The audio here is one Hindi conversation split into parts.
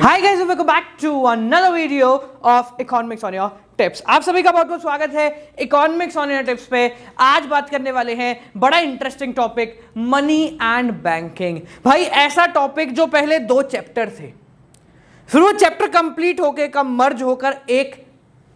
hi guys welcome back to another video of economics on your tips आप सभी का बहुत बहुत स्वागत है इकोनॉमिक्स ऑन योर टिप्स पे आज बात करने वाले हैं बड़ा interesting topic money and banking भाई ऐसा टॉपिक जो पहले दो चैप्टर थे फिर वो चैप्टर कंप्लीट होके कम मर्ज होकर एक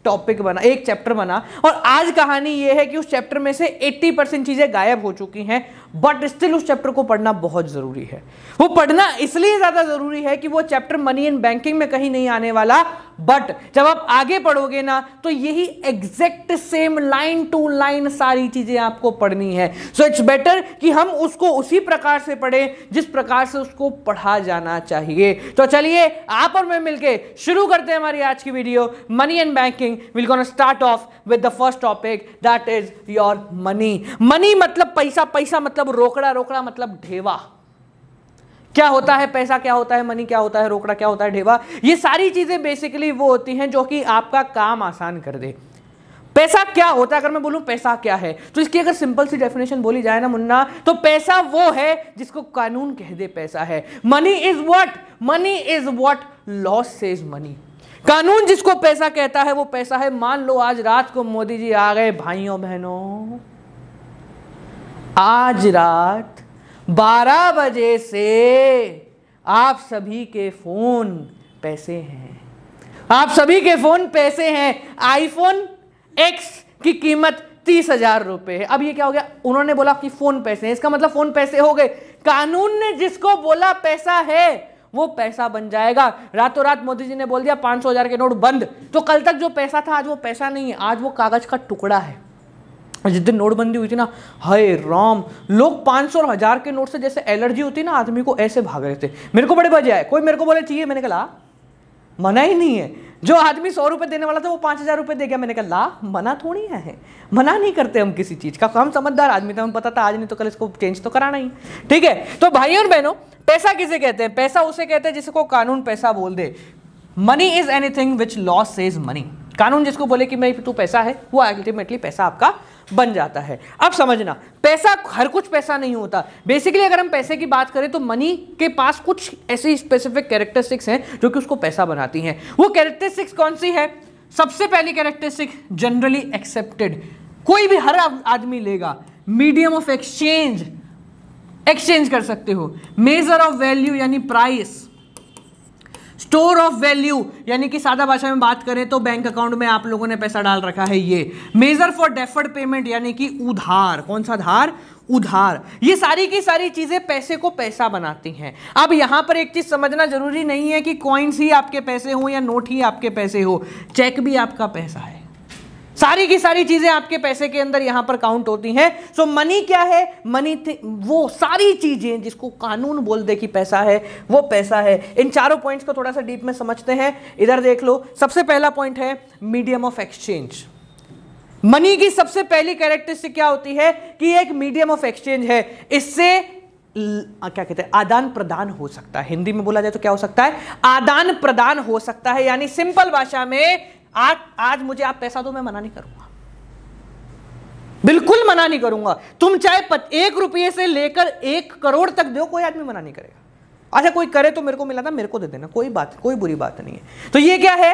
टॉपिक बना एक चैप्टर बना और आज कहानी यह है कि उस चैप्टर में से 80 परसेंट चीज़ें गायब हो चुकी हैं बट स्टिल उस चैप्टर को पढ़ना बहुत ज़रूरी है वो पढ़ना इसलिए ज़्यादा ज़रूरी है कि वो चैप्टर मनी एंड बैंकिंग में कहीं नहीं आने वाला बट जब आप आगे पढ़ोगे ना तो यही exact same line to line सारी चीज़ें आपको पढ़नी है सो इट्स बेटर कि हम उसको उसी प्रकार से पढ़ें जिस प्रकार से उसको पढ़ा जाना चाहिए तो चलिए आप और मैं मिलके शुरू करते हैं हमारी आज की video money and banking will gone start off with the first topic that is your money money मतलब पैसा पैसा मतलब मतलब रोकड़ा रोकड़ा मतलब ढेवा क्या होता है पैसा क्या होता है मनी क्या होता है रोकड़ा क्या होता है ढेवा ये सारी चीजें बेसिकली वो होती हैं जो कि आपका काम आसान कर दे पैसा क्या होता है अगर मैं बोलूं पैसा क्या है तो इसकी अगर सिंपल सी डेफिनेशन बोली जाए ना मुन्ना तो पैसा वो है जिसको कानून कह दे पैसा है money is what money is what laws says money कानून जिसको पैसा कहता है वो पैसा है मान लो आज रात को मोदी जी आ गए भाइयों बहनों आज रात 12 बजे से आप सभी के फ़ोन पैसे हैं आप सभी के फ़ोन पैसे हैं आईफोन एक्स की कीमत तीस हजार रुपये है अब ये क्या हो गया उन्होंने बोला कि फ़ोन पैसे हैं इसका मतलब फ़ोन पैसे हो गए कानून ने जिसको बोला पैसा है वो पैसा बन जाएगा रातों रात मोदी जी ने बोल दिया पांच सौ हजार के नोट बंद तो कल तक जो पैसा था आज वो पैसा नहीं है आज वो कागज़ का टुकड़ा है जिस दिन नोटबंदी हुई थी ना हाय राम लोग पाँच सौ और हज़ार के नोट से जैसे एलर्जी होती ना आदमी को ऐसे भाग रहे थे मेरे को बड़े बजे आए कोई मेरे को बोले चाहिए मैंने कहा मना ही नहीं है जो आदमी सौ रुपए देने वाला था वो पांच हज़ार रुपए दे गया मैंने कहा ला मना थोड़ी है मना नहीं करते हम किसी चीज़ का हम समझदार आदमी थे हम पता था आज नहीं तो कल इसको चेंज तो कराना ही ठीक है तो भाई और बहनों पैसा किसे कहते हैं पैसा उसे कहते हैं जिसको कानून पैसा बोल दे money is anything which laws says money कानून जिसको बोले कि मैं तू पैसा है वो अल्टीमेटली पैसा आपका बन जाता है अब समझना पैसा हर कुछ पैसा नहीं होता बेसिकली अगर हम पैसे की बात करें तो मनी के पास कुछ ऐसी स्पेसिफिक कैरेक्टरिस्टिक्स हैं जो कि उसको पैसा बनाती हैं वो कैरेक्टरिस्टिक्स कौन सी है सबसे पहली कैरेक्टरिस्टिक जनरली एक्सेप्टेड कोई भी हर आदमी लेगा मीडियम ऑफ एक्सचेंज एक्सचेंज कर सकते हो मेजर ऑफ वैल्यू यानी प्राइस स्टोर ऑफ वैल्यू यानी कि सादा भाषा में बात करें तो बैंक अकाउंट में आप लोगों ने पैसा डाल रखा है ये मेजर फॉर डेफर्ड पेमेंट यानी कि उधार कौन सा धार उधार ये सारी की सारी चीज़ें पैसे को पैसा बनाती हैं अब यहाँ पर एक चीज़ समझना जरूरी नहीं है कि कॉइन्स ही आपके पैसे हो या नोट ही आपके पैसे हो चेक भी आपका पैसा है सारी की सारी चीजें आपके पैसे के अंदर यहां पर काउंट होती हैं सो so, मनी क्या है मनी वो सारी चीजें जिसको कानून बोल दे कि पैसा है वो पैसा है इन चारों पॉइंट्स को थोड़ा सा डीप में समझते हैं इधर देख लो सबसे पहला पॉइंट है मीडियम ऑफ एक्सचेंज मनी की सबसे पहली कैरेक्टरिस्टिक क्या होती है कि एक मीडियम ऑफ एक्सचेंज है इससे क्या कहते हैं आदान प्रदान हो सकता है हिंदी में बोला जाए तो क्या हो सकता है आदान प्रदान हो सकता है यानी सिंपल भाषा में आज आज मुझे आप पैसा दो मैं मना नहीं करूंगा बिल्कुल मना नहीं करूंगा तुम चाहे पत, एक रुपये से लेकर एक करोड़ तक दो कोई आदमी मना नहीं करेगा अच्छा कोई करे तो मेरे को मिला था मेरे को दे देना कोई बात कोई बुरी बात नहीं है तो ये क्या है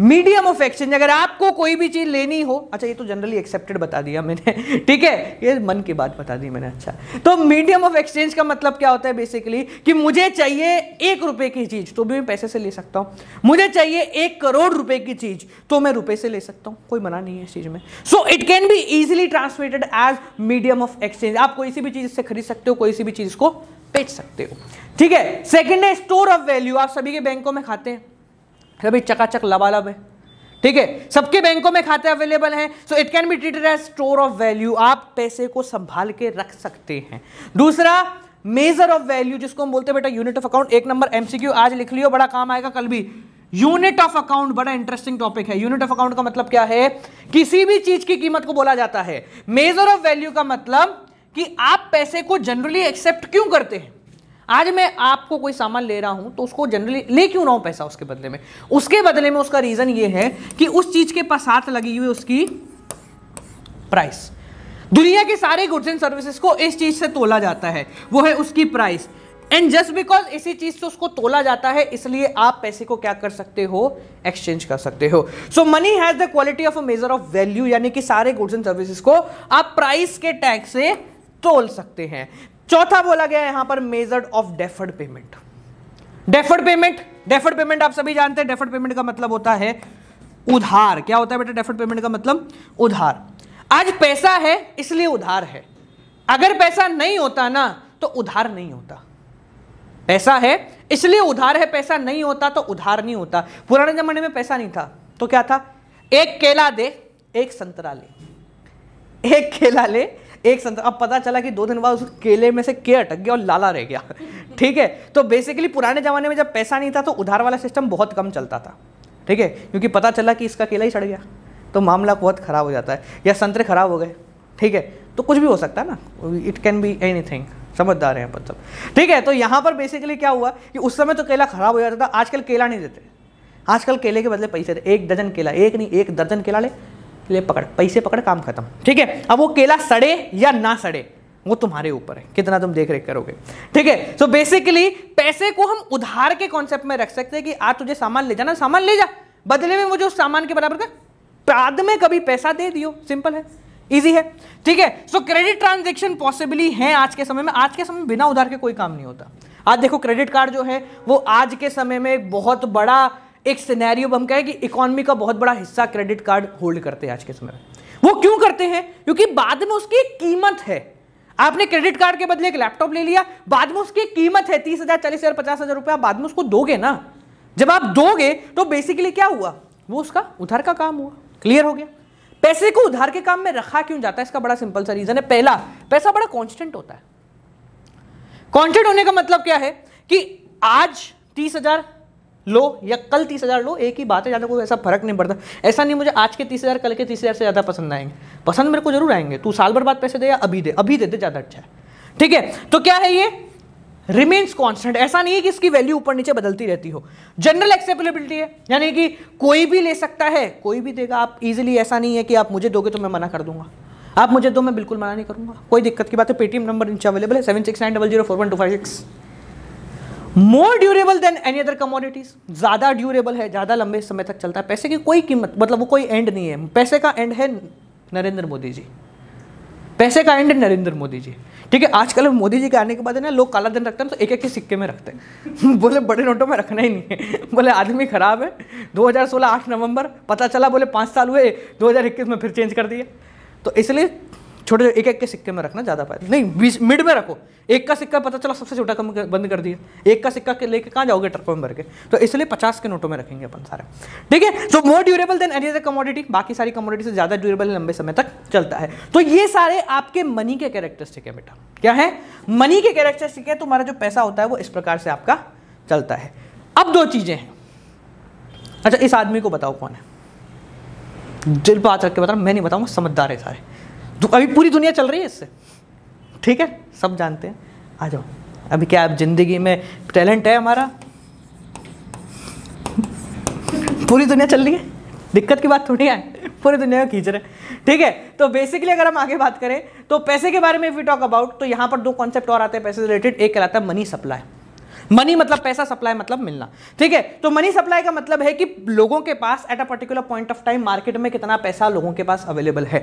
मीडियम ऑफ एक्सचेंज अगर आपको कोई भी चीज लेनी हो अच्छा ये तो जनरली एक्सेप्टेड बता दिया मैंने ठीक है ये मन की बात बता दी मैंने अच्छा तो मीडियम ऑफ एक्सचेंज का मतलब क्या होता है बेसिकली कि मुझे चाहिए एक रुपए की चीज तो भी मैं पैसे से ले सकता हूं मुझे चाहिए एक करोड़ रुपए की चीज तो मैं रुपए से ले सकता हूं कोई मना नहीं है इस चीज में so it can be easily translated as medium of exchange आप कोई सी भी चीज से खरीद सकते हो कोई सी भी चीज को बेच सकते हो ठीक है सेकेंड है स्टोर ऑफ वैल्यू आप सभी के बैंकों में खाते हैं अरे भाई चकाचक लबालब है ठीक है सबके बैंकों में खाते अवेलेबल हैं so it can be treated as store of value आप पैसे को संभाल के रख सकते हैं दूसरा मेजर ऑफ वैल्यू जिसको हम बोलते हैं बेटा यूनिट ऑफ अकाउंट एक नंबर एमसीक्यू आज लिख लियो बड़ा काम आएगा कल भी यूनिट ऑफ अकाउंट बड़ा इंटरेस्टिंग टॉपिक है यूनिट ऑफ अकाउंट का मतलब क्या है किसी भी चीज की कीमत को बोला जाता है मेजर ऑफ वैल्यू का मतलब कि आप पैसे को जनरली एक्सेप्ट क्यों करते हैं आज मैं आपको कोई सामान ले रहा हूं तो उसको जनरली ले क्यों रहा हूं पैसा उसके बदले में उसके बदले में उसका रीजन ये है कि उस चीज के पास साथ लगी हुई उसकी प्राइस दुनिया के सारे गुड्स एंड सर्विसेज को इस चीज से तोला जाता है वो है उसकी प्राइस एंड जस्ट बिकॉज इसी चीज से उसको तोला जाता है इसलिए आप पैसे को क्या कर सकते हो एक्सचेंज कर सकते हो so money has the quality of a measure of value यानी कि सारे गुड्स एंड सर्विसेज को आप प्राइस के टैग से तोल सकते हैं चौथा बोला गया यहां पर measured of deferred payment deferred payment deferred payment आप सभी जानते हैं डेफर्ड पेमेंट का मतलब होता है उधार क्या होता है बेटा डेफर्ड पेमेंट का मतलब उधार आज पैसा है इसलिए उधार है अगर पैसा नहीं होता ना तो उधार नहीं होता पैसा है इसलिए उधार है पैसा नहीं होता तो उधार नहीं होता पुराने जमाने में पैसा नहीं था तो क्या था एक केला दे एक संतरा ले एक केला ले एक संतरा अब पता चला कि दो दिन बाद उस केले में से के अटक गया और लाला रह गया ठीक है तो बेसिकली पुराने ज़माने में जब पैसा नहीं था तो उधार वाला सिस्टम बहुत कम चलता था ठीक है क्योंकि पता चला कि इसका केला ही सड़ गया तो मामला बहुत ख़राब हो जाता है या संतरे ख़राब हो गए ठीक है तो कुछ भी हो सकता है ना it can be anything समझदार हैं मतलब ठीक है तो यहाँ पर बेसिकली क्या हुआ कि उस समय तो केला ख़राब हो जाता था आजकल केला नहीं देते आजकल केले के बदले पैसे थे एक दर्जन केला एक नहीं एक दर्जन केला ले ले पकड़ पैसे पकड़ काम खत्म ठीक है अब वो केला सड़े या ना सड़े वो तुम्हारे ऊपर है कितना तुम देख रेख करोगे ठीक है सो बेसिकली पैसे को हम उधार के कॉन्सेप्ट में रख सकते हैं कि आज तुझे सामान ले जाना सामान ले जा बदले में मुझे उस सामान के बराबर का बाद में कभी पैसा दे दियो सिंपल है इजी है ठीक है सो क्रेडिट ट्रांजेक्शन पॉसिबली है आज के समय में आज के समय बिना उधार के कोई काम नहीं होता आज देखो क्रेडिट कार्ड जो है वो आज के समय में एक बहुत बड़ा एक सिनेरियो हम कहें कि इकोनॉमी का बहुत बड़ा हिस्सा क्रेडिट कार्ड होल्ड करते हैं आज के समय में वो क्यों करते हैं क्योंकि बाद में उसकी कीमत है आपने क्रेडिट कार्ड के बदले एक लैपटॉप ले लिया बाद में उसकी कीमत है तीस हजार चालीस हजार पचास हजार रुपया बाद में उसको दोगे ना जब आप दोगे तो बेसिकली क्या हुआ वो उसका उधार का काम हुआ क्लियर हो गया पैसे को उधार के काम में रखा क्यों जाता है इसका बड़ा सिंपल सा रीजन है पहला पैसा बड़ा कॉन्स्टेंट होता है कॉन्स्टेंट होने का मतलब क्या है कि आज तीस हजार लो या कल तीस हज़ार लो एक ही बात है ज़्यादा कोई ऐसा फर्क नहीं पड़ता ऐसा नहीं मुझे आज के तीस हज़ार कल के तीस हज़ार से ज़्यादा पसंद आएंगे पसंद मेरे को जरूर आएंगे तू साल भर बाद पैसे दे या अभी दे अभी दे दे ज़्यादा अच्छा है ठीक है तो क्या है ये रिमेन्स कॉन्स्टेंट ऐसा नहीं है कि इसकी वैल्यू ऊपर नीचे बदलती रहती हो जनरल एक्सेप्टेबिलिटी है यानी कि कोई भी ले सकता है कोई भी देगा आप इजिली ऐसा नहीं है कि आप मुझे दोगे तो मैं मना कर दूंगा आप मुझे दो मैं बिल्कुल मना नहीं करूंगा कोई दिक्कत की बात है पेटीएम नंबर नीचे अवेलेबल है seven six nine double zero four one two five six more durable than any other commodities ज़्यादा ड्यूरेबल है ज़्यादा लंबे समय तक चलता है पैसे की कोई कीमत मतलब वो कोई एंड नहीं है पैसे का एंड है नरेंद्र मोदी जी पैसे का एंड है नरेंद्र मोदी जी ठीक है आजकल मोदी जी के आने के बाद है ना लोग काला धन रखते हैं तो एक एक के सिक्के में रखते हैं बोले बड़े नोटों में रखना ही नहीं है बोले आदमी खराब है 2016 8 नवंबर पता चला बोले पांच साल हुए 2021 में फिर चेंज कर दिया तो इसलिए छोटे एक एक के सिक्के में रखना ज़्यादा फायदा नहीं बीस मिड में रखो एक का सिक्का पता चला सबसे छोटा कम कर, बंद कर दिया एक का सिक्का के लेके कहाँ जाओगे ट्रकों में भर के तो इसलिए पचास के नोटों में रखेंगे अपन सारे ठीक है so more durable than any other commodity बाकी सारी कमोडिटी से ज़्यादा ड्यूरेबल लंबे समय तक चलता है तो ये सारे आपके मनी के कैरेक्टरिस्टिक है बेटा क्या है मनी के कैरेक्टरिस्टिक है तुम्हारा जो पैसा होता है वो इस प्रकार से आपका चलता है अब दो चीज़ें हैं अच्छा इस आदमी को बताओ कौन है दिल बात रख के बता मैं नहीं बताऊंगा समझदार है सारे अभी पूरी दुनिया चल रही है इससे ठीक है सब जानते हैं आ जाओ अभी क्या आप जिंदगी में टैलेंट है हमारा पूरी दुनिया चल रही है दिक्कत की बात थोड़ी है पूरी दुनिया को खींच रहे ठीक है तो बेसिकली अगर हम आगे बात करें तो पैसे के बारे में इफ वी टॉक अबाउट तो यहां पर दो कॉन्सेप्ट और आते हैं पैसे रिलेटेड एक कहलाता है मनी सप्लाई मनी मतलब पैसा सप्लाई मतलब मिलना ठीक है तो मनी सप्लाई का मतलब है कि लोगों के पास at a particular point of time market में कितना पैसा लोगों के पास अवेलेबल है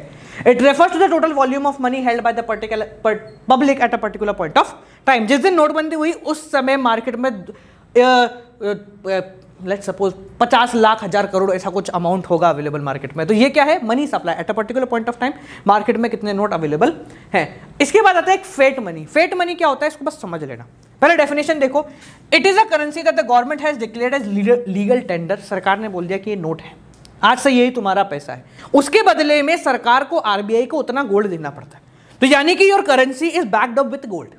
it refers to the total volume of money held by the particular public at a particular point of time जिस दिन नोटबंदी हुई उस समय मार्केट में uh, uh, uh, let suppose पचास लाख हज़ार करोड़ ऐसा कुछ अमाउंट होगा अवेलेबल मार्केट में तो ये क्या है money supply at a particular point of time market में कितने नोट अवेलेबल हैं इसके बाद आता है एक फेट मनी फेट मनी क्या होता है इसको बस समझ लेना पहले डेफिनेशन देखो it is a currency that the government has declare as legal tender सरकार ने बोल दिया कि ये नोट है आज से यही तुम्हारा पैसा है उसके बदले में सरकार को आरबीआई को उतना गोल्ड देना पड़ता है तो यानी कि your currency is backed up with gold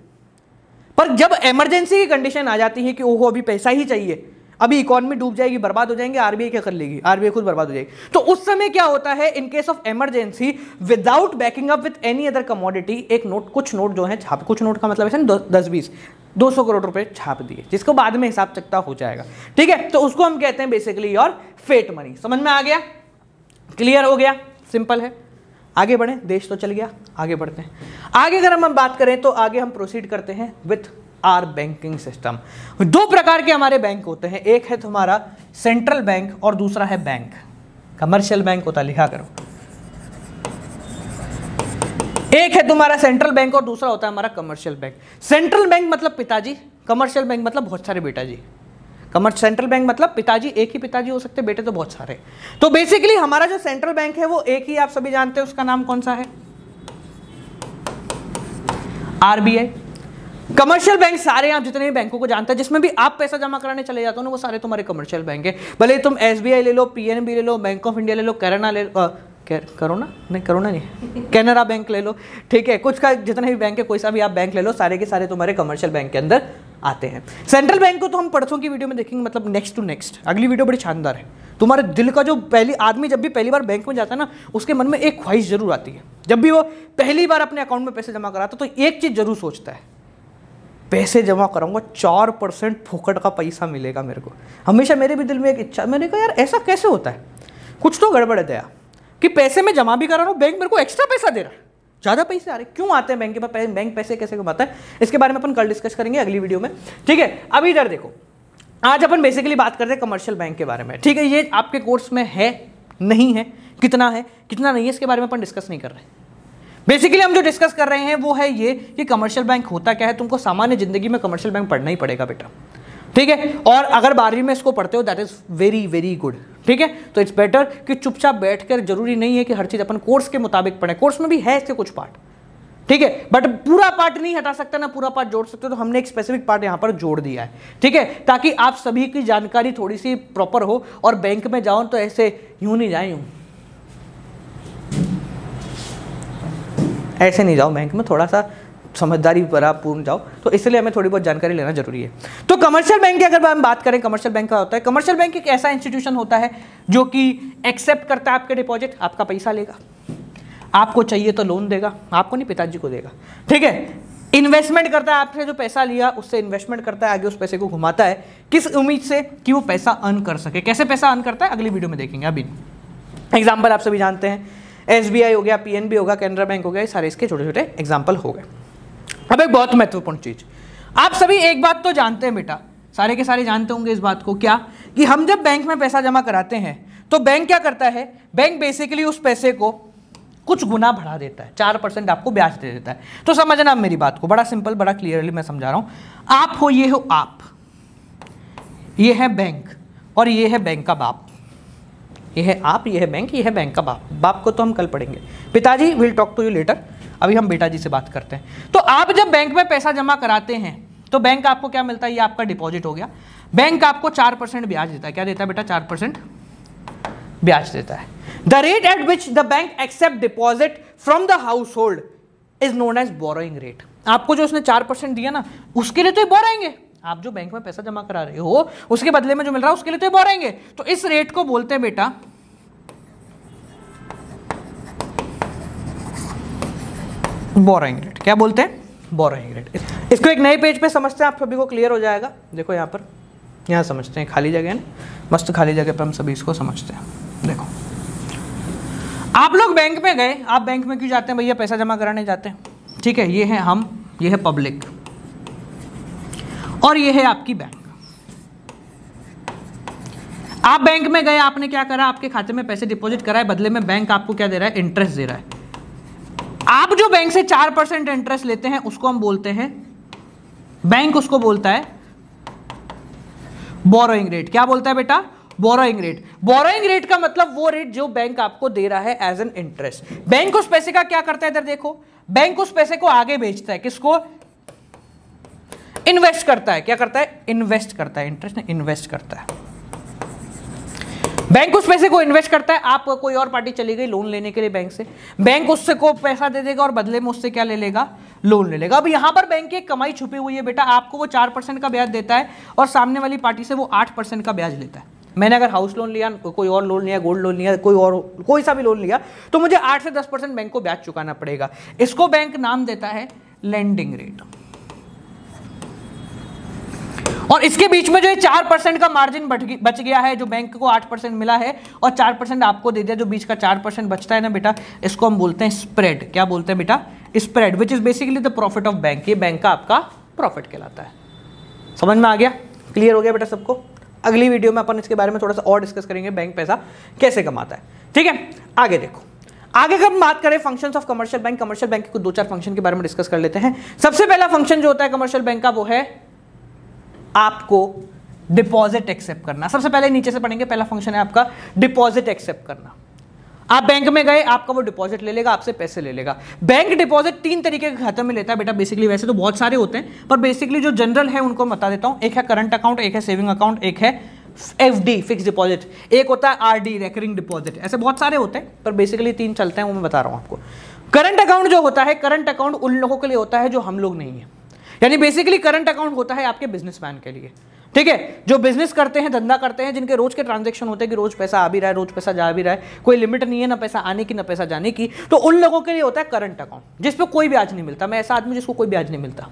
पर जब इमरजेंसी की कंडीशन आ जाती है कि ओहो अभी पैसा ही चाहिए अभी इकोनॉमी डूब जाएगी बर्बाद हो जाएंगे आरबीआई क्या कर लेगी आरबीआई खुद बर्बाद हो जाएगी तो उस समय क्या होता है in case of emergency without backing up with any other commodity एक नोट कुछ नोट जो है छाप कुछ नोट का मतलब है दस बीस दो सौ करोड़ रुपए छाप दिए जिसको बाद में हिसाब चकता हो जाएगा ठीक है तो उसको हम कहते हैं बेसिकली योर फेट मनी समझ में आ गया क्लियर हो गया सिंपल है आगे बढ़े देश तो चल गया आगे बढ़ते हैं आगे अगर हम बात करें तो आगे हम प्रोसीड करते हैं विथ आर बैंकिंग सिस्टम दो प्रकार के हमारे बैंक होते हैं एक है तुम्हारा सेंट्रल बैंक और दूसरा है बैंक कमर्शियल बैंक होता लिखा करो एक है तुम्हारा सेंट्रल बैंक और दूसरा होता है हमारा कमर्शियल बैंक सेंट्रल बैंक मतलब पिताजी कमर्शियल बैंक मतलब बहुत सारे बेटा जी कमर्श सेंट्रल बैंक मतलब पिताजी एक ही पिताजी हो सकते बेटे तो बहुत सारे तो बेसिकली हमारा जो सेंट्रल बैंक है वो एक ही आप सभी जानते हैं उसका नाम कौन सा है आरबीआई कमर्शियल बैंक सारे आप जितने भी बैंकों को जानते हैं जिसमें भी आप पैसा जमा कराने चले जाते हो ना वो सारे तुम्हारे कमर्शियल बैंक है भले तुम एस ले लो पी ले लो बैंक ऑफ इंडिया ले लो करना ले लो ना नहीं ना नहीं कैनरा बैंक ले लो ठीक है कुछ का जितने भी बैंक है कोई सा भी आप बैंक ले लो सारे के सारे तुम्हारे कमर्शियल बैंक के अंदर आते हैं सेंट्रल बैंक को तो हम परसों की वीडियो में देखेंगे मतलब नेक्स्ट टू नेक्स्ट अगली वीडियो बड़ी शानदार है तुम्हारे दिल का जो पहली आदमी जब भी पहली बार बैंक में जाता है ना उसके मन में एक ख्वाहिश जरूर आती है जब भी वो पहली बार अपने अकाउंट में पैसे जमा कराता तो एक चीज़ जरूर सोचता है पैसे जमा कराऊंगा चार परसेंट फोकट का पैसा मिलेगा मेरे को हमेशा मेरे भी दिल में एक इच्छा मैंने कहा यार ऐसा कैसे होता है कुछ तो गड़बड़ दिया दया कि पैसे मैं जमा भी करा रहा हूँ बैंक मेरे को एक्स्ट्रा पैसा दे रहा है ज़्यादा पैसे आ रहे क्यों आते हैं बैंक के पास बैंक पैसे कैसे कमाता है इसके बारे में अपन कल डिस्कस करेंगे अगली वीडियो में ठीक है अब इधर देखो आज अपन बेसिकली बात करते हैं कमर्शियल बैंक के बारे में ठीक है ये आपके कोर्स में है नहीं है कितना है कितना नहीं है इसके बारे में अपन डिस्कस नहीं कर रहे हैं बेसिकली हम जो डिस्कस कर रहे हैं वो है ये कि कमर्शियल बैंक होता क्या है तुमको सामान्य जिंदगी में कमर्शियल बैंक पढ़ना ही पड़ेगा बेटा ठीक है और अगर बारहवीं में इसको पढ़ते हो that is very very good ठीक है तो इट्स बेटर कि चुपचाप बैठकर जरूरी नहीं है कि हर चीज़ अपन कोर्स के मुताबिक पढ़े कोर्स में भी है इसके कुछ पार्ट ठीक है बट पूरा पार्ट नहीं हटा सकता ना पूरा पार्ट जोड़ सकते तो हमने एक स्पेसिफिक पार्ट यहाँ पर जोड़ दिया है ठीक है ताकि आप सभी की जानकारी थोड़ी सी प्रॉपर हो और बैंक में जाओ तो ऐसे यूं नहीं जाए यूं ऐसे नहीं जाओ बैंक में थोड़ा सा समझदारी भरा पूर्ण जाओ तो इसलिए हमें थोड़ी बहुत जानकारी लेना जरूरी है तो कमर्शियल बैंक की अगर हम बात करें कमर्शियल बैंक का होता है कमर्शियल बैंक एक ऐसा इंस्टीट्यूशन होता है जो कि एक्सेप्ट करता है आपके डिपॉजिट आपका पैसा लेगा आपको चाहिए तो लोन देगा आपको नहीं पिताजी को देगा ठीक है इन्वेस्टमेंट करता है आपसे जो पैसा लिया उससे इन्वेस्टमेंट करता है आगे उस पैसे को घुमाता है किस उम्मीद से कि वो पैसा अर्न कर सके कैसे पैसा अर्न करता है अगली वीडियो में देखेंगे अभी एग्जाम्पल आप सभी जानते हैं एस हो गया पी बी होगा कैनरा बैंक हो गया सारे इसके छोटे छोटे एग्जाम्पल हो गए अब एक बहुत महत्वपूर्ण चीज़ आप सभी एक बात तो जानते हैं बेटा सारे के सारे जानते होंगे इस बात को क्या कि हम जब बैंक में पैसा जमा कराते हैं तो बैंक क्या करता है बैंक बेसिकली उस पैसे को कुछ गुना बढ़ा देता है चार परसेंट आपको ब्याज दे देता है तो समझना आप मेरी बात को बड़ा सिंपल बड़ा क्लियरली मैं समझा रहा हूँ आप हो ये हो आप ये है बैंक और ये है बैंक का बाप ये है आप ये है बैंक ये है बैंक का बाप बाप को तो हम कल पढ़ेंगे पिताजी will talk to you later अभी हम बेटा जी से बात करते हैं तो आप जब बैंक में पैसा जमा कराते हैं तो बैंक आपको क्या मिलता है ये आपका डिपॉजिट हो गया बैंक आपको चार परसेंट ब्याज देता है क्या देता है बेटा चार परसेंट ब्याज देता है the rate at which the bank accept deposit from the household is known as borrowing rate आपको जो उसने चार परसेंट दिया ना उसके लिए तो बोराएंगे आप जो बैंक में पैसा जमा करा रहे हो उसके बदले में जो मिल रहा है उसके लिए तो बोरेंगे तो इस रेट को बोलते हैं बेटा बोरेंग रेट क्या बोलते हैं बोरेंग रेट इसको एक नए पेज पे समझते हैं आप सभी को क्लियर हो जाएगा देखो यहाँ पर यहाँ समझते हैं खाली जगह ना मस्त खाली जगह पर हम सभी इसको समझते हैं देखो आप लोग बैंक में गए आप बैंक में क्यों जाते हैं भैया पैसा जमा कराने जाते हैं ठीक है ये है हम ये है पब्लिक और ये है आपकी बैंक आप बैंक में गए आपने क्या करा आपके खाते में पैसे डिपॉजिट कराए बदले में बैंक आपको क्या दे रहा है इंटरेस्ट दे रहा है आप जो बैंक से चार परसेंट इंटरेस्ट लेते हैं उसको हम बोलते हैं बैंक उसको बोलता है बोरोइंग रेट क्या बोलता है बेटा बोरोइंग रेट बोरोइंग रेट का मतलब वो रेट जो बैंक आपको दे रहा है एज एन इंटरेस्ट बैंक उस पैसे का क्या करता है इधर देखो बैंक उस पैसे को आगे बेचता है किसको इन्वेस्ट करता है क्या करता है इन्वेस्ट करता है इंटरेस्ट नहीं इन्वेस्ट करता है बैंक उस पैसे को इन्वेस्ट करता है आप कोई और पार्टी चली गई लोन लेने के लिए बैंक से बैंक उससे को पैसा दे देगा और बदले में उससे क्या ले लेगा लोन ले लेगा अब यहां पर बैंक की एक कमाई छुपी हुई है बेटा आपको वो चार परसेंट का ब्याज देता है और सामने वाली पार्टी से वो आठ परसेंट का ब्याज लेता है मैंने अगर हाउस लोन लिया कोई और लोन लिया गोल्ड लोन लिया कोई और कोई सा भी लोन लिया तो मुझे आठ से दस परसेंट बैंक को ब्याज चुकाना पड़ेगा इसको बैंक नाम देता है लैंडिंग रेट और इसके बीच में जो है चार परसेंट का मार्जिन बच गया है जो बैंक को आठ परसेंट मिला है और चार परसेंट आपको दे दिया जो बीच का चार परसेंट बचता है ना बेटा इसको हम बोलते हैं स्प्रेड क्या बोलते हैं बेटा spread which is basically the profit of bank ये बैंक का आपका प्रॉफिट कहलाता है समझ में आ गया क्लियर हो गया बेटा सबको अगली वीडियो में अपन इसके बारे में थोड़ा सा और डिस्कस करेंगे बैंक पैसा कैसे कमाता है ठीक है आगे देखो आगे हम बात करें functions of commercial bank commercial bank के कुछ दो चार फंक्शन के बारे में डिस्कस कर लेते हैं सबसे पहला फंक्शन जो होता है कमर्शियल बैंक का वो है आपको डिपॉजिट एक्सेप्ट करना सबसे पहले नीचे से पढ़ेंगे पहला फंक्शन है आपका डिपॉजिट एक्सेप्ट करना आप बैंक में गए आपका वो डिपॉजिट ले लेगा आपसे पैसे ले लेगा बैंक डिपॉजिट तीन तरीके के खाते में लेता है बेटा बेसिकली वैसे तो बहुत सारे होते हैं पर बेसिकली जो जनरल है उनको बता देता हूं एक है करंट अकाउंट एक है सेविंग अकाउंट एक है एफ डी फिक्स डिपॉजिट एक होता है आर डी रेकरिंग डिपॉजिट ऐसे बहुत सारे होते हैं पर बेसिकली तीन चलते हैं वो मैं बता रहा हूं आपको करंट अकाउंट जो होता है करंट अकाउंट उन लोगों के लिए होता है जो हम लोग नहीं है यानी बेसिकली करंट अकाउंट होता है आपके बिजनेसमैन के लिए ठीक है जो बिजनेस करते हैं धंधा करते हैं जिनके रोज के ट्रांजेक्शन होते हैं कि रोज पैसा आ भी रहा है रोज पैसा जा भी रहा है कोई लिमिट नहीं है ना पैसा आने की ना पैसा जाने की तो उन लोगों के लिए होता है करंट अकाउंट जिस पर कोई ब्याज नहीं मिलता मैं ऐसा आदमी जिसको कोई ब्याज नहीं मिलता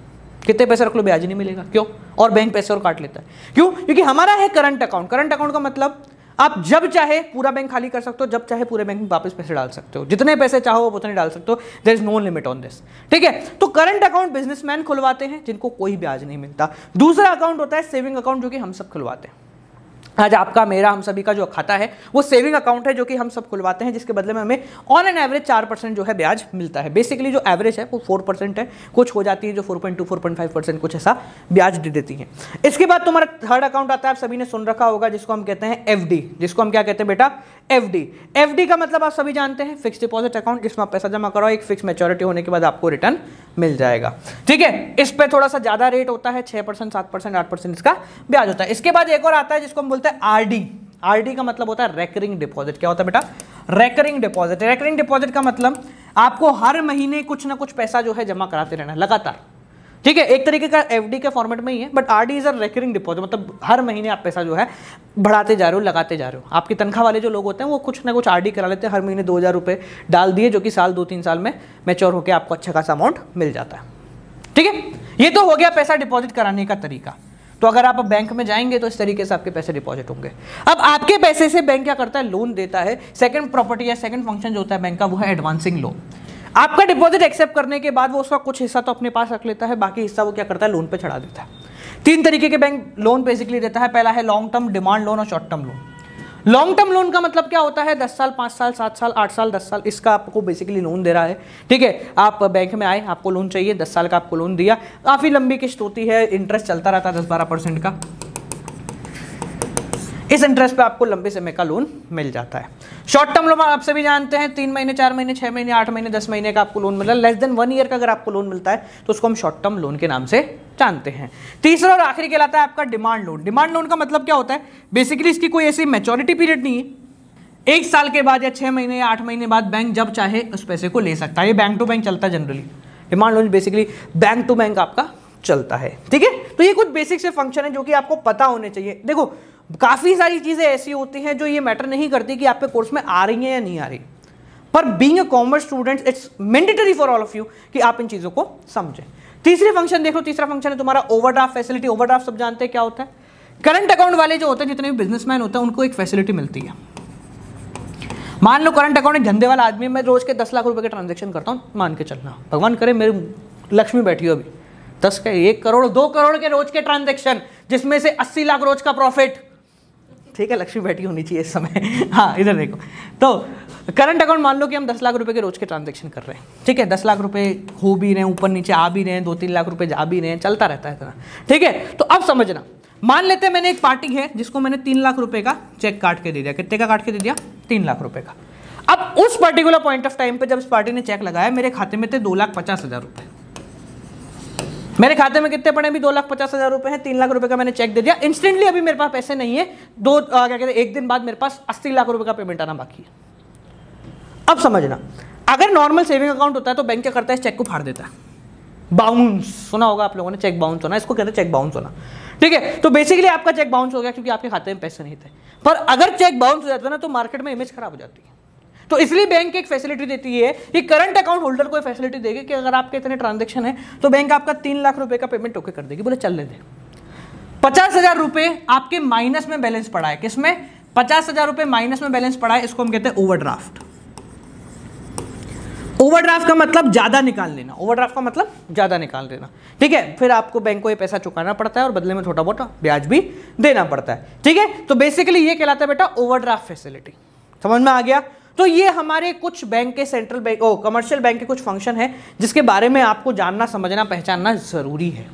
कितने पैसे रख लो ब्याज नहीं मिलेगा क्यों और बैंक पैसे और काट लेता है क्यों क्योंकि हमारा है करंट अकाउंट करंट अकाउंट का मतलब आप जब चाहे पूरा बैंक खाली कर सकते हो जब चाहे पूरे बैंक में वापस पैसे डाल सकते हो जितने पैसे चाहो आप उतने डाल सकते हो there is no limit on this ठीक है तो करंट अकाउंट बिजनेसमैन खुलवाते हैं जिनको कोई ब्याज नहीं मिलता दूसरा अकाउंट होता है सेविंग अकाउंट जो कि हम सब खुलवाते हैं आज आपका मेरा हम सभी का जो खाता है वो सेविंग अकाउंट है जो कि हम सब खुलवाते हैं जिसके बदले में हमें ऑन एन एवरेज चार परसेंट जो है ब्याज मिलता है बेसिकली जो एवरेज है वो फोर परसेंट है कुछ हो जाती है जो four point two four point five percent कुछ ऐसा ब्याज दे देती है इसके बाद तुम्हारा थर्ड अकाउंट आता है आप सभी ने सुन रखा होगा जिसको हम कहते हैं एफ जिसको हम क्या कहते हैं बेटा एफ डी का मतलब आप सभी जानते हैं फिक्स डिपॉजिट अकाउंट जिसमें आप पैसा जमा कराओ एक फिक्स मेच्योरिटी होने के बाद आपको रिटर्न मिल जाएगा ठीक है इस पर थोड़ा सा ज़्यादा रेट होता है छह परसेंट सात परसेंट आठ परसेंट इसका ब्याज होता है इसके बाद एक और आता है जिसको हम बोलते हैं आरडी आरडी का मतलब होता है रेकरिंग डिपॉजिट क्या होता है बेटा रेकरिंग डिपॉजिट रेकरिंग डिपॉजिट का मतलब आपको हर महीने कुछ ना कुछ पैसा जो है जमा कराते रहना लगातार ठीक है एक तरीके का एफडी के फॉर्मेट में ही है but RD is a recurring deposit मतलब हर महीने आप पैसा जो है बढ़ाते जा रहे हो लगाते जा रहे हो आपकी तनख्वाह वाले जो लोग होते हैं वो कुछ ना कुछ आरडी करा लेते हैं हर महीने दो हज़ार रुपए डाल दिए जो कि साल दो तीन साल में मेच्योर होकर आपको अच्छा खासा अमाउंट मिल जाता है ठीक है ये तो हो गया पैसा डिपॉजिट कराने का तरीका तो अगर आप बैंक में जाएंगे तो इस तरीके से आपके पैसे डिपॉजिट होंगे अब आपके पैसे से बैंक क्या करता है लोन देता है सेकंड प्रॉपर्टी या सेकंड फंक्शन जो होता है बैंक का वो है एडवांसिंग लोन आपका डिपॉजिट एक्सेप्ट करने के बाद वो उसका कुछ हिस्सा तो अपने पास रख लेता है बाकी हिस्सा वो क्या करता है लोन पे चढ़ा देता है तीन तरीके के बैंक लोन बेसिकली देता है पहला है लॉन्ग टर्म डिमांड लोन और short term loan long term loan का मतलब क्या होता है दस साल पाँच साल सात साल आठ साल दस साल इसका आपको बेसिकली लोन दे रहा है ठीक है आप बैंक में आए आपको लोन चाहिए दस साल का आपको लोन दिया काफ़ी लंबी किश्त होती है इंटरेस्ट चलता रहता है दस बारह परसेंट का इस इंटरेस्ट पे आपको लंबे समय का लोन मिल जाता है शॉर्ट टर्म लोन आप सभी जानते हैं तीन महीने चार महीने छह महीने आठ महीने दस महीने का आपको लोन मिल रहा है लेस देन वन ईयर का अगर आपको लोन मिलता है तो उसको हम शॉर्ट टर्म लोन के नाम से जानते हैं तीसरा और आखिरी कहलाता है आपका डिमांड लोन डिमांड लोन का मतलब क्या होता है बेसिकली इसकी कोई ऐसी मेचोरिटी पीरियड नहीं है एक साल के बाद या छह महीने या आठ महीने बाद बैंक जब चाहे उस पैसे को ले सकता है ये बैंक टू बैंक चलता है generally demand loan basically bank to bank आपका चलता है ठीक है तो ये कुछ बेसिक से फंक्शन है जो कि आपको पता होने चाहिए देखो काफ़ी सारी चीज़ें ऐसी होती हैं जो ये मैटर नहीं करती कि आप कोर्स में आ रही हैं या नहीं आ रही पर being a commerce student it's mandatory for all of you कि आप इन चीज़ों को समझें तीसरे फंक्शन देख लो तीसरा फंक्शन है तुम्हारा ओवरड्राफ्ट फैसिलिटी ओवरड्राफ्ट सब जानते हैं क्या होता है करंट अकाउंट वाले जो होते हैं जितने भी बिजनेसमैन होते हैं उनको एक फैसिलिटी मिलती है मान लो करंट अकाउंट धंधे वाला आदमी मैं रोज के दस लाख रुपए के ट्रांजेक्शन करता हूँ मान के चलना भगवान करे मेरी लक्ष्मी बैठी हो अभी दस के एक करोड़ दो करोड़ के रोज के ट्रांजेक्शन जिसमें से अस्सी लाख रोज का प्रॉफिट ठीक है लक्ष्मी बैठी होनी चाहिए इस समय हाँ इधर देखो तो करंट अकाउंट मान लो कि हम दस लाख रुपए के रोज के ट्रांजेक्शन कर रहे हैं ठीक है दस लाख रुपए हो भी रहे हैं ऊपर नीचे आ भी रहे हैं दो तीन लाख रुपए जा भी रहे हैं चलता रहता है इतना ठीक है तो अब समझना मान लेते हैं मैंने एक पार्टी है जिसको मैंने तीन लाख रुपए का चेक काट के दे दिया कितने का काट के दे दिया तीन लाख रुपए का अब उस पर्टिकुलर पॉइंट ऑफ टाइम पर जब इस पार्टी ने चेक लगाया मेरे खाते में थे दो लाख पचास हजार रुपए मेरे खाते में कितने पड़े अभी दो लाख पचास हज़ार रुपये हैं तीन लाख रुपये का मैंने चेक दे दिया इंस्टेंटली अभी मेरे पास पैसे नहीं है दो क्या कहते हैं एक दिन बाद मेरे पास अस्सी लाख रुपये का पेमेंट आना बाकी है अब समझना अगर नॉर्मल सेविंग अकाउंट होता है तो बैंक क्या करता है इस चेक को फाड़ देता है बाउंस सुना होगा आप लोगों ने चेक बाउंस होना इसको कहते हैं चेक बाउंस होना ठीक है तो बेसिकली आपका चेक बाउंस हो गया क्योंकि आपके खाते में पैसे नहीं थे पर अगर चेक बाउंस हो जाता है ना तो मार्केट में इमेज खराब हो जाती है तो इसलिए बैंक एक फैसिलिटी देती है कि करंट अकाउंट होल्डर को फैसिलिटी देगी कि अगर आपके इतने ट्रांजेक्शन है तो बैंक आपका तीन लाख रुपए का पेमेंट ओके कर देगी बोले चल लेते पचास हजार रुपए आपके माइनस में बैलेंस पड़ा है किसमें पचास हजार रुपए माइनस में बैलेंस पड़ा है इसको हम कहते हैं ओवरड्राफ्ट ओवरड्राफ्ट का मतलब ज़्यादा निकाल लेना ओवरड्राफ्ट का मतलब ज़्यादा निकाल लेना ठीक है फिर आपको बैंक को ये पैसा चुकाना पड़ता है और बदले में छोटा मोटा ब्याज भी देना पड़ता है ठीक है तो बेसिकली ये कहलाता है बेटा ओवरड्राफ्ट फैसिलिटी समझ में आ गया तो ये हमारे कुछ बैंक के सेंट्रल बैंक ओ कमर्शियल बैंक के कुछ फंक्शन है जिसके बारे में आपको जानना समझना पहचानना ज़रूरी है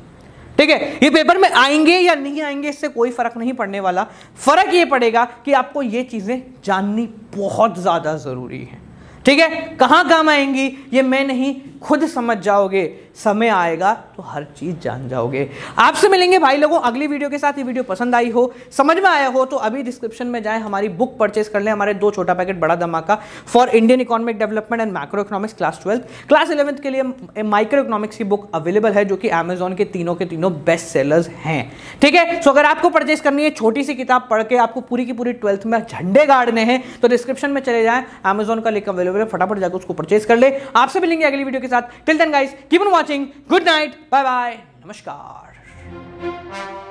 ठीक है ये पेपर में आएंगे या नहीं आएंगे इससे कोई फर्क नहीं पड़ने वाला फर्क ये पड़ेगा कि आपको ये चीज़ें जाननी बहुत ज़्यादा ज़रूरी है ठीक है कहां काम आएंगी ये मैं नहीं खुद समझ जाओगे समय आएगा तो हर चीज़ जान जाओगे आपसे मिलेंगे भाई लोगों अगली वीडियो के साथ ये वीडियो पसंद आई हो समझ में आया हो तो अभी डिस्क्रिप्शन में जाएं हमारी बुक परचेस कर लें हमारे दो छोटा पैकेट बड़ा धमाका for Indian economic development and micro economics class twelfth class eleventh के लिए माइक्रो इकोनॉमिक्स की बुक अवेलेबल है जो कि अमेजोन के तीनों के तीनों बेस्ट सेलर्स हैं ठीक है सो अगर आपको परचेस करनी है छोटी सी किताब पढ़ के आपको पूरी की पूरी ट्वेल्थ में झंडे गाड़ने हैं तो डिस्क्रिप्शन में चले जाए अमेजोन का लिंक अवेलेबल है फटाफट जाकर उसको परचेस कर ले आपसे मिलेंगे अगली वीडियो के साथ साथ till then guys keep on watching good night bye bye नमस्कार